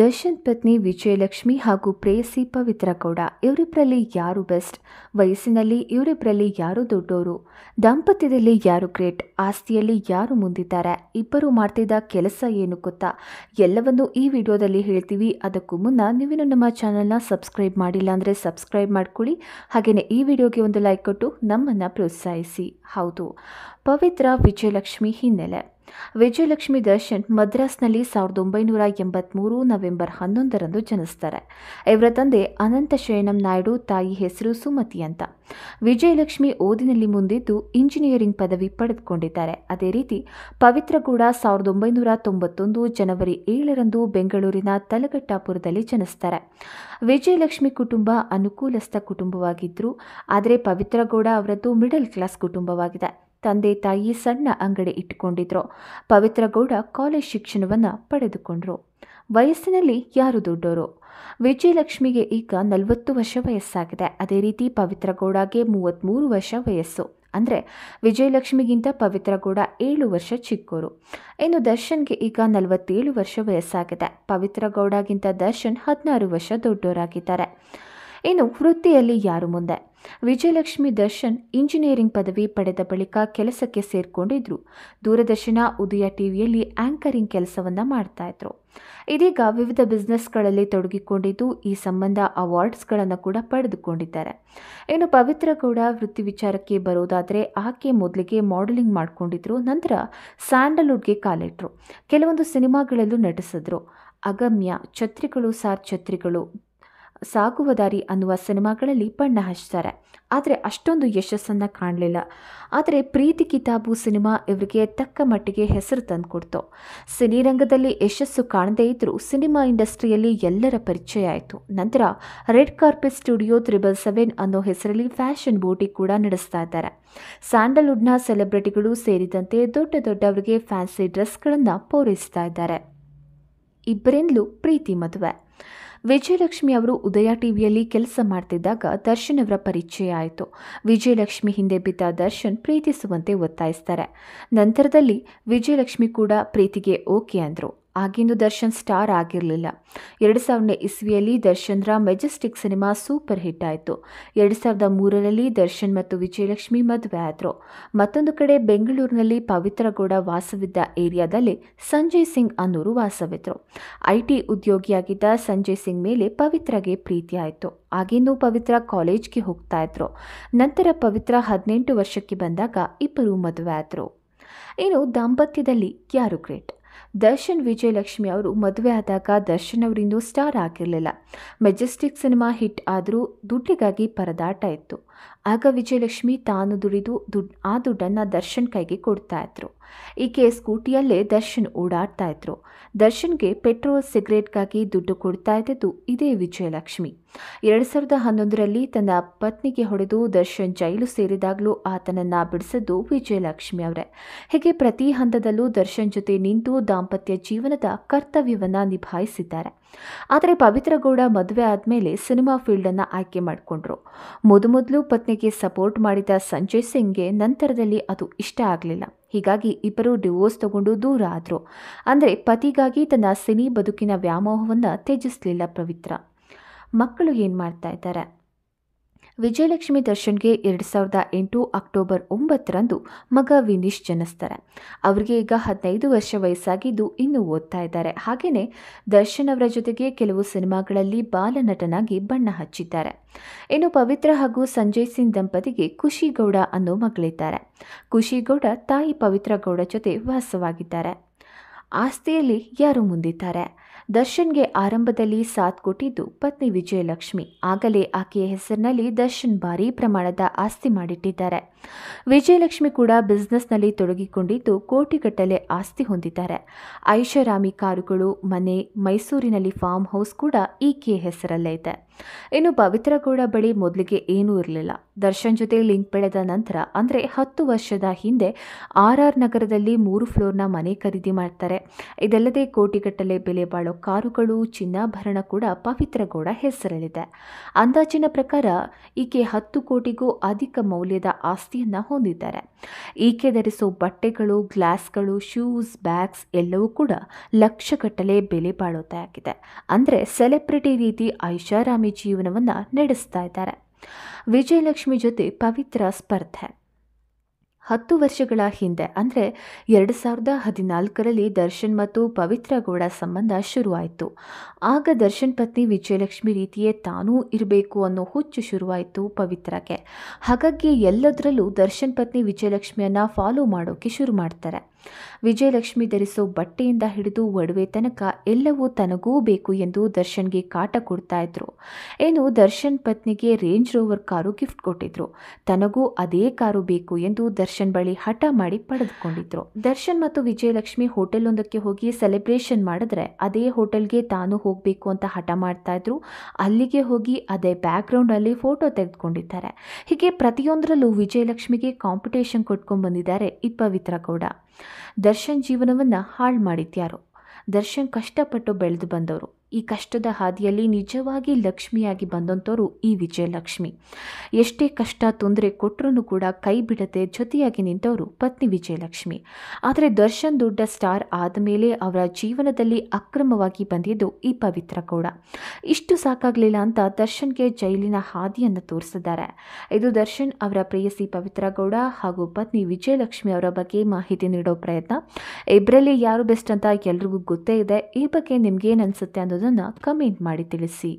ದರ್ಶನ್ ಪತ್ನಿ ವಿಜಯಲಕ್ಷ್ಮಿ ಹಾಗೂ ಪ್ರೇಯಸಿ ಪವಿತ್ರ ಇವರಿಬ್ಬರಲ್ಲಿ ಯಾರು ಬೆಸ್ಟ್ ವಯಸ್ಸಿನಲ್ಲಿ ಇವರಿಬ್ಬರಲ್ಲಿ ಯಾರು ದೊಡ್ಡವರು ದಾಂಪತ್ಯದಲ್ಲಿ ಯಾರು ಗ್ರೇಟ್ ಆಸ್ತಿಯಲ್ಲಿ ಯಾರು ಮುಂದಿದ್ದಾರೆ ಇಬ್ಬರು ಮಾಡ್ತಿದ್ದ ಕೆಲಸ ಏನು ಗೊತ್ತಾ ಎಲ್ಲವನ್ನೂ ಈ ವಿಡಿಯೋದಲ್ಲಿ ಹೇಳ್ತೀವಿ ಅದಕ್ಕೂ ಮುನ್ನ ನೀವೇನು ನಮ್ಮ ಚಾನಲ್ನ ಸಬ್ಸ್ಕ್ರೈಬ್ ಮಾಡಿಲ್ಲ ಅಂದರೆ ಸಬ್ಸ್ಕ್ರೈಬ್ ಮಾಡ್ಕೊಳ್ಳಿ ಹಾಗೆಯೇ ಈ ವಿಡಿಯೋಗೆ ಒಂದು ಲೈಕ್ ಕೊಟ್ಟು ನಮ್ಮನ್ನು ಪ್ರೋತ್ಸಾಹಿಸಿ ಹೌದು ಪವಿತ್ರ ವಿಜಯಲಕ್ಷ್ಮಿ ಹಿನ್ನೆಲೆ ವಿಜಯಲಕ್ಷ್ಮಿ ದರ್ಶನ್ ಮದ್ರಾಸ್ನಲ್ಲಿ ಸಾವಿರದ ಒಂಬೈನೂರ ಎಂಬತ್ಮೂರು ನವೆಂಬರ್ ಹನ್ನೊಂದರಂದು ಜನಿಸ್ತಾರೆ ಇವರ ತಂದೆ ಅನಂತ ಶಯನಂ ನಾಯ್ಡು ತಾಯಿ ಹೆಸರು ಸುಮತಿ ಅಂತ ವಿಜಯಲಕ್ಷ್ಮಿ ಓದಿನಲ್ಲಿ ಮುಂದಿದ್ದು ಇಂಜಿನಿಯರಿಂಗ್ ಪದವಿ ಪಡೆದುಕೊಂಡಿದ್ದಾರೆ ಅದೇ ರೀತಿ ಪವಿತ್ರಗೌಡ ಸಾವಿರದ ಒಂಬೈನೂರ ತೊಂಬತ್ತೊಂದು ಜನವರಿ ಏಳರಂದು ಬೆಂಗಳೂರಿನ ತಲಗಟ್ಟಾಪುರದಲ್ಲಿ ಜನಿಸ್ತಾರೆ ವಿಜಯಲಕ್ಷ್ಮಿ ಕುಟುಂಬ ಅನುಕೂಲಸ್ಥ ಕುಟುಂಬವಾಗಿದ್ದರು ಆದರೆ ಪವಿತ್ರಗೌಡ ಅವರದ್ದು ಮಿಡಲ್ ಕ್ಲಾಸ್ ಕುಟುಂಬವಾಗಿದೆ ತಂದೆ ತಾಯಿ ಸಣ್ಣ ಅಂಗಡಿ ಇಟ್ಟುಕೊಂಡಿದ್ರು ಪವಿತ್ರಗೌಡ ಕಾಲೇಜ್ ಶಿಕ್ಷಣವನ್ನು ಪಡೆದುಕೊಂಡ್ರು ವಯಸ್ಸಿನಲ್ಲಿ ಯಾರು ದೊಡ್ಡವರು ವಿಜಯಲಕ್ಷ್ಮಿಗೆ ಈಗ ನಲವತ್ತು ವರ್ಷ ವಯಸ್ಸಾಗಿದೆ ಅದೇ ರೀತಿ ಪವಿತ್ರಗೌಡಗೆ ಮೂವತ್ತ್ಮೂರು ವರ್ಷ ವಯಸ್ಸು ಅಂದರೆ ವಿಜಯಲಕ್ಷ್ಮಿಗಿಂತ ಪವಿತ್ರಗೌಡ ಏಳು ವರ್ಷ ಚಿಕ್ಕೋರು ಇನ್ನು ದರ್ಶನ್ಗೆ ಈಗ ನಲವತ್ತೇಳು ವರ್ಷ ವಯಸ್ಸಾಗಿದೆ ಪವಿತ್ರಗೌಡಗಿಂತ ದರ್ಶನ್ ಹದಿನಾರು ವರ್ಷ ದೊಡ್ಡೋರಾಗಿದ್ದಾರೆ ಇನ್ನು ವೃತ್ತಿಯಲ್ಲಿ ಯಾರು ಮುಂದೆ ವಿಜಯಲಕ್ಷ್ಮಿ ದರ್ಶನ್ ಇಂಜಿನಿಯರಿಂಗ್ ಪದವಿ ಪಡೆದ ಬಳಿಕ ಕೆಲಸಕ್ಕೆ ಸೇರಿಕೊಂಡಿದ್ರು ದೂರದರ್ಶನ ಉದಯ ಟಿವಿಯಲ್ಲಿ ಆಂಕರಿಂಗ್ ಕೆಲಸವನ್ನು ಮಾಡ್ತಾ ಇದ್ರು ಇದೀಗ ವಿವಿಧ ಬಿಸ್ನೆಸ್ಗಳಲ್ಲಿ ತೊಡಗಿಕೊಂಡಿದ್ದು ಈ ಸಂಬಂಧ ಅವಾರ್ಡ್ಸ್ಗಳನ್ನು ಕೂಡ ಪಡೆದುಕೊಂಡಿದ್ದಾರೆ ಇನ್ನು ಪವಿತ್ರ ಗೌಡ ವೃತ್ತಿ ವಿಚಾರಕ್ಕೆ ಬರೋದಾದರೆ ಆಕೆ ಮೊದಲಿಗೆ ಮಾಡೆಲಿಂಗ್ ಮಾಡಿಕೊಂಡಿದ್ರು ನಂತರ ಸ್ಯಾಂಡಲ್ವುಡ್ಗೆ ಕಾಲಿಟ್ರು ಕೆಲವೊಂದು ಸಿನಿಮಾಗಳಲ್ಲೂ ನಟಿಸಿದ್ರು ಅಗಮ್ಯ ಛತ್ರಿಗಳು ಸಾರ್ ಛತ್ರಿಗಳು ಸಾಗುವ ದಾರಿ ಅನ್ನುವ ಸಿನಿಮಾಗಳಲ್ಲಿ ಬಣ್ಣ ಹಚ್ತಾರೆ ಆದರೆ ಅಷ್ಟೊಂದು ಯಶಸ್ಸನ್ನು ಕಾಣಲಿಲ್ಲ ಆದರೆ ಪ್ರೀತಿ ಕಿತಾಬು ಸಿನಿಮಾ ಇವರಿಗೆ ತಕ್ಕ ಮಟ್ಟಿಗೆ ಹೆಸರು ತಂದುಕೊಡ್ತು ಸಿನಿರಂಗದಲ್ಲಿ ಯಶಸ್ಸು ಕಾಣದೇ ಇದ್ದರೂ ಸಿನಿಮಾ ಇಂಡಸ್ಟ್ರಿಯಲ್ಲಿ ಎಲ್ಲರ ಪರಿಚಯ ಆಯಿತು ನಂತರ red carpet studio triple seven ಅನ್ನೋ ಹೆಸರಲ್ಲಿ ಫ್ಯಾಷನ್ ಬೋಟಿ ಕೂಡ ನಡೆಸ್ತಾ ಇದ್ದಾರೆ ಸ್ಯಾಂಡಲ್ವುಡ್ನ ಸೆಲೆಬ್ರಿಟಿಗಳು ಸೇರಿದಂತೆ ದೊಡ್ಡ ದೊಡ್ಡವರಿಗೆ ಫ್ಯಾನ್ಸಿ ಡ್ರೆಸ್ಗಳನ್ನು ಪೂರೈಸ್ತಾ ಇದ್ದಾರೆ ಇಬ್ಬರಿಂದಲೂ ಪ್ರೀತಿ ಮದುವೆ ವಿಜಯಲಕ್ಷ್ಮಿ ಅವರು ಉದಯ ಟಿವಿಯಲ್ಲಿ ಕೆಲಸ ಮಾಡ್ತಿದ್ದಾಗ ದರ್ಶನ್ ಅವರ ಪರಿಚಯ ಆಯಿತು ವಿಜಯಲಕ್ಷ್ಮಿ ಹಿಂದೆ ಬಿದ್ದ ದರ್ಶನ್ ಪ್ರೀತಿಸುವಂತೆ ಒತ್ತಾಯಿಸ್ತಾರೆ ನಂತರದಲ್ಲಿ ವಿಜಯಲಕ್ಷ್ಮಿ ಕೂಡ ಪ್ರೀತಿಗೆ ಓಕೆ ಅಂದರು ಆಗಿಂದು ದರ್ಶನ್ ಸ್ಟಾರ್ ಆಗಿರಲಿಲ್ಲ ಎರಡು ಸಾವಿರದ ಇಸ್ವಿಯಲ್ಲಿ ದರ್ಶನ್ರ ಮೆಜೆಸ್ಟಿಕ್ ಸಿನಿಮಾ ಸೂಪರ್ ಹಿಟ್ ಆಯಿತು ಎರಡು ಸಾವಿರದ ಮೂರರಲ್ಲಿ ದರ್ಶನ್ ಮತ್ತು ವಿಜಯಲಕ್ಷ್ಮಿ ಮದುವೆ ಆದರು ಮತ್ತೊಂದು ಕಡೆ ಬೆಂಗಳೂರಿನಲ್ಲಿ ಪವಿತ್ರಗೌಡ ವಾಸವಿದ್ದ ಏರಿಯಾದಲ್ಲಿ ಸಂಜಯ್ ಸಿಂಗ್ ಅನ್ನೋರು ವಾಸವಿದ್ರು ಐ ಟಿ ಉದ್ಯೋಗಿಯಾಗಿದ್ದ ಸಂಜಯ್ ಸಿಂಗ್ ಮೇಲೆ ಪವಿತ್ರಗೆ ಪ್ರೀತಿ ಆಯಿತು ಆಗಿನ್ನೂ ಪವಿತ್ರ ಕಾಲೇಜ್ಗೆ ಹೋಗ್ತಾ ಇದ್ರು ನಂತರ ಪವಿತ್ರ ಹದಿನೆಂಟು ವರ್ಷಕ್ಕೆ ಬಂದಾಗ ಇಬ್ಬರು ಮದುವೆ ಆದರು ಇನ್ನು ದಾಂಪತ್ಯದಲ್ಲಿ ಯಾರು ಗ್ರೇಟ್ ದರ್ಶನ್ ವಿಜಯಲಕ್ಷ್ಮಿ ಅವರು ಮದುವೆ ಆದಾಗ ದರ್ಶನ್ ಅವರಿಂದ ಸ್ಟಾರ್ ಆಗಿರಲಿಲ್ಲ ಮೆಜೆಸ್ಟಿಕ್ ಸಿನಿಮಾ ಹಿಟ್ ಆದರೂ ದುಡ್ಡಿಗಾಗಿ ಪರದಾಟ ಇತ್ತು ಆಗ ವಿಜಯಲಕ್ಷ್ಮಿ ತಾನು ದುಡಿದು ದುಡ್ ಆ ದುಡ್ಡನ್ನು ದರ್ಶನ್ ಕೈಗೆ ಕೊಡ್ತಾ ಇದ್ರು ಈಕೆ ಸ್ಕೂಟಿಯಲ್ಲೇ ದರ್ಶನ್ ಓಡಾಡ್ತಾ ಇದ್ರು ದರ್ಶನ್ಗೆ ಪೆಟ್ರೋಲ್ ಸಿಗರೇಟ್ಗಾಗಿ ದುಡ್ಡು ಕೊಡ್ತಾ ಇದ್ದದ್ದು ಇದೇ ವಿಜಯಲಕ್ಷ್ಮಿ ಎರಡು ಸಾವಿರದ ಹನ್ನೊಂದರಲ್ಲಿ ತನ್ನ ಪತ್ನಿಗೆ ಹೊಡೆದು ದರ್ಶನ್ ಜೈಲು ಸೇರಿದಾಗಲೂ ಆತನನ್ನು ಬಿಡಿಸಿದ್ದು ವಿಜಯಲಕ್ಷ್ಮಿ ಅವರೇ ಹೀಗೆ ಪ್ರತಿ ಹಂತದಲ್ಲೂ ದರ್ಶನ್ ಜೊತೆ ನಿಂತು ದಾಂಪತ್ಯ ಜೀವನದ ಕರ್ತವ್ಯವನ್ನು ನಿಭಾಯಿಸಿದ್ದಾರೆ ಆದರೆ ಪವಿತ್ರ ಗೌಡ ಮದುವೆ ಆದಮೇಲೆ ಸಿನಿಮಾ ಫೀಲ್ಡನ್ನು ಆಯ್ಕೆ ಮಾಡಿಕೊಂಡ್ರು ಮೊದಮೊದಲು ಪತ್ನಿ ಆತ್ಮಹತ್ಯೆಗೆ ಸಪೋರ್ಟ್ ಮಾಡಿದ ಸಂಜಯ್ ಸಿಂಗ್ಗೆ ನಂತರದಲ್ಲಿ ಅದು ಇಷ್ಟ ಆಗಲಿಲ್ಲ ಹೀಗಾಗಿ ಇಬ್ಬರು ಡಿವೋರ್ಸ್ ತಗೊಂಡು ದೂರ ಆದರು ಅಂದರೆ ಪತಿಗಾಗಿ ತನ್ನ ಸಿನಿ ಬದುಕಿನ ವ್ಯಾಮೋಹವನ್ನು ತ್ಯಜಿಸಲಿಲ್ಲ ಪವಿತ್ರ ಮಕ್ಕಳು ಏನು ಮಾಡ್ತಾ ಇದ್ದಾರೆ ವಿಜಯಲಕ್ಷ್ಮಿ ದರ್ಶನ್ಗೆ ಎರಡು ಸಾವಿರದ ಎಂಟು ಅಕ್ಟೋಬರ್ ಒಂಬತ್ತರಂದು ಮಗ ವಿನೀಶ್ ಜನಿಸ್ತಾರೆ ಅವರಿಗೆ ಈಗ ಹದಿನೈದು ವರ್ಷ ವಯಸ್ಸಾಗಿದ್ದು ಇನ್ನೂ ಓದ್ತಾ ಇದ್ದಾರೆ ಹಾಗೆಯೇ ದರ್ಶನ್ ಅವರ ಜೊತೆಗೆ ಕೆಲವು ಸಿನಿಮಾಗಳಲ್ಲಿ ಬಾಲನಟನಾಗಿ ಬಣ್ಣ ಹಚ್ಚಿದ್ದಾರೆ ಇನ್ನು ಪವಿತ್ರ ಹಾಗೂ ಸಂಜಯ್ ಸಿಂಗ್ ದಂಪತಿಗೆ ಖುಷಿಗೌಡ ಅನ್ನೋ ಮಗಳಿದ್ದಾರೆ ಖುಷಿಗೌಡ ತಾಯಿ ಪವಿತ್ರ ಗೌಡ ಜೊತೆ ವಾಸವಾಗಿದ್ದಾರೆ ಆಸ್ತಿಯಲ್ಲಿ ಯಾರು ಮುಂದಿದ್ದಾರೆ ದರ್ಶನ್ಗೆ ಆರಂಭದಲ್ಲಿ ಸಾಥ್ ಕೊಟ್ಟಿದ್ದು ಪತ್ನಿ ವಿಜಯಲಕ್ಷ್ಮಿ ಆಗಲೇ ಆಕೆಯ ಹೆಸರಿನಲ್ಲಿ ದರ್ಶನ್ ಭಾರಿ ಪ್ರಮಾಣದ ಆಸ್ತಿ ಮಾಡಿಟ್ಟಿದ್ದಾರೆ ವಿಜಯಲಕ್ಷ್ಮಿ ಕೂಡ ಬಿಸ್ನೆಸ್ನಲ್ಲಿ ತೊಡಗಿಕೊಂಡಿದ್ದು ಕೋಟಿಗಟ್ಟಲೆ ಆಸ್ತಿ ಹೊಂದಿದ್ದಾರೆ ಐಷಾರಾಮಿ ಕಾರುಗಳು ಮನೆ ಮೈಸೂರಿನಲ್ಲಿ ಫಾರ್ಮ್ ಹೌಸ್ ಕೂಡ ಈಕೆಯ ಹೆಸರಲ್ಲೇ ಇದೆ ಇನ್ನು ಪವಿತ್ರಗೌಡ ಬಳಿ ಮೊದಲಿಗೆ ಏನೂ ಇರಲಿಲ್ಲ ದರ್ಶನ್ ಜೊತೆ ಲಿಂಕ್ ಬೆಳೆದ ನಂತರ ಅಂದರೆ ಹತ್ತು ವರ್ಷದ ಹಿಂದೆ ಆರ್ ಆರ್ ನಗರದಲ್ಲಿ ಮೂರು ಫ್ಲೋರ್ನ ಮನೆ ಖರೀದಿ ಮಾಡ್ತಾರೆ ಇದಲ್ಲದೆ ಕೋಟಿಗಟ್ಟಲೆ ಬೆಲೆ ಬಾಳೋ ಕಾರುಗಳು ಚಿನ್ನಾಭರಣ ಕೂಡ ಪವಿತ್ರಗೌಡ ಹೆಸರಲ್ಲಿದೆ ಅಂದಾಜಿನ ಪ್ರಕಾರ ಈಕೆ ಹತ್ತು ಕೋಟಿಗೂ ಅಧಿಕ ಮೌಲ್ಯದ ಆಸ್ತಿಯನ್ನು ಹೊಂದಿದ್ದಾರೆ ಈಕೆ ಧರಿಸೋ ಬಟ್ಟೆಗಳು ಗ್ಲಾಸ್ಗಳು ಶೂಸ್ ಬ್ಯಾಗ್ಸ್ ಎಲ್ಲವೂ ಕೂಡ ಲಕ್ಷಗಟ್ಟಲೆ ಬೆಲೆ ಬಾಳೋದಾಗಿದೆ ಅಂದರೆ ಸೆಲೆಬ್ರಿಟಿ ರೀತಿ ಐಷಾರಾಮಿ ಜೀವನವನ್ನು ನಡೆಸ್ತಾ ಇದ್ದಾರೆ ವಿಜಯಲಕ್ಷ್ಮಿ ಜೊತೆ ಪವಿತ್ರ ಸ್ಪರ್ಧೆ ಹತ್ತು ವರ್ಷಗಳ ಹಿಂದೆ ಅಂದರೆ ಎರಡು ಸಾವಿರದ ಹದಿನಾಲ್ಕರಲ್ಲಿ ದರ್ಶನ್ ಮತ್ತು ಪವಿತ್ರ ಗೌಡ ಸಂಬಂಧ ಶುರುವಾಯಿತು ಆಗ ದರ್ಶನ್ ಪತ್ನಿ ವಿಜಯಲಕ್ಷ್ಮಿ ರೀತಿಯೇ ತಾನೂ ಇರಬೇಕು ಅನ್ನೋ ಹುಚ್ಚು ಶುರುವಾಯಿತು ಪವಿತ್ರಕ್ಕೆ ಹಾಗಾಗಿ ಎಲ್ಲದರಲ್ಲೂ ದರ್ಶನ್ ಪತ್ನಿ ವಿಜಯಲಕ್ಷ್ಮಿಯನ್ನು ಫಾಲೋ ಮಾಡೋಕ್ಕೆ ಶುರು ಮಾಡ್ತಾರೆ ವಿಜಯಲಕ್ಷ್ಮಿ ಧರಿಸೋ ಬಟ್ಟೆಯಿಂದ ಹಿಡಿದು ಒಡವೆ ತನಕ ಎಲ್ಲವೂ ತನಗೂ ಬೇಕು ಎಂದು ದರ್ಶನ್ಗೆ ಕಾಟ ಕೊಡ್ತಾ ಇದ್ರು ಏನು ದರ್ಶನ್ ಪತ್ನಿಗೆ ರೇಂಜ್ ರೋವರ್ ಕಾರು ಗಿಫ್ಟ್ ಕೊಟ್ಟಿದ್ರು ತನಗೂ ಅದೇ ಕಾರು ಬೇಕು ಎಂದು ದರ್ಶನ್ ಬಳಿ ಹಠ ಮಾಡಿ ಪಡೆದುಕೊಂಡಿದ್ರು ದರ್ಶನ್ ಮತ್ತು ವಿಜಯಲಕ್ಷ್ಮಿ ಹೋಟೆಲ್ ಒಂದಕ್ಕೆ ಹೋಗಿ ಸೆಲೆಬ್ರೇಷನ್ ಮಾಡಿದ್ರೆ ಅದೇ ಹೋಟೆಲ್ಗೆ ತಾನು ಹೋಗಬೇಕು ಅಂತ ಹಠ ಮಾಡ್ತಾ ಇದ್ರು ಅಲ್ಲಿಗೆ ಹೋಗಿ ಅದೇ ಬ್ಯಾಕ್ಗ್ರೌಂಡ್ ಅಲ್ಲಿ ಫೋಟೋ ತೆಗೆದುಕೊಂಡಿದ್ದಾರೆ ಹೀಗೆ ಪ್ರತಿಯೊಂದರಲ್ಲೂ ವಿಜಯಲಕ್ಷ್ಮಿಗೆ ಕಾಂಪಿಟೇಷನ್ ಕೊಟ್ಕೊಂಡು ಬಂದಿದ್ದಾರೆ ಇಪ್ಪವಿತ್ರ ಗೌಡ ದರ್ಶನ್ ಜೀವನವನ್ನು ಹಾಳು ಮಾಡಿದ್ಯಾರು ದರ್ಶನ್ ಕಷ್ಟಪಟ್ಟು ಬೆಳೆದು ಬಂದವರು ಈ ಕಷ್ಟದ ಹಾದಿಯಲ್ಲಿ ನಿಜವಾಗಿ ಲಕ್ಷ್ಮಿಯಾಗಿ ಬಂದಂಥವರು ಈ ವಿಜಯಲಕ್ಷ್ಮಿ ಎಷ್ಟೇ ಕಷ್ಟ ತೊಂದರೆ ಕೊಟ್ಟರೂ ಕೂಡ ಕೈ ಬಿಡದೆ ಜೊತೆಯಾಗಿ ನಿಂತವರು ಪತ್ನಿ ವಿಜಯಲಕ್ಷ್ಮಿ ಆದರೆ ದರ್ಶನ್ ದೊಡ್ಡ ಸ್ಟಾರ್ ಆದ ಮೇಲೆ ಅವರ ಜೀವನದಲ್ಲಿ ಅಕ್ರಮವಾಗಿ ಬಂದಿದ್ದು ಈ ಪವಿತ್ರ ಗೌಡ ಇಷ್ಟು ಸಾಕಾಗಲಿಲ್ಲ ಅಂತ ದರ್ಶನ್ಗೆ ಜೈಲಿನ ಹಾದಿಯನ್ನು ತೋರಿಸಿದ್ದಾರೆ ಇದು ದರ್ಶನ್ ಅವರ ಪ್ರೇಯಸಿ ಪವಿತ್ರ ಗೌಡ ಹಾಗೂ ಪತ್ನಿ ವಿಜಯಲಕ್ಷ್ಮಿ ಅವರ ಬಗ್ಗೆ ಮಾಹಿತಿ ನೀಡೋ ಪ್ರಯತ್ನ ಇಬ್ಬರಲ್ಲಿ ಯಾರು ಬೆಸ್ಟ್ ಅಂತ ಎಲ್ರಿಗೂ ಗೊತ್ತೇ ಇದೆ ಈ ಬಗ್ಗೆ ನಿಮ್ಗೇನು ಅನಿಸುತ್ತೆ ಅನ್ನೋದು ಅನ್ನೋದನ್ನು ಕಮೆಂಟ್ ಮಾಡಿ ತಿಳಿಸಿ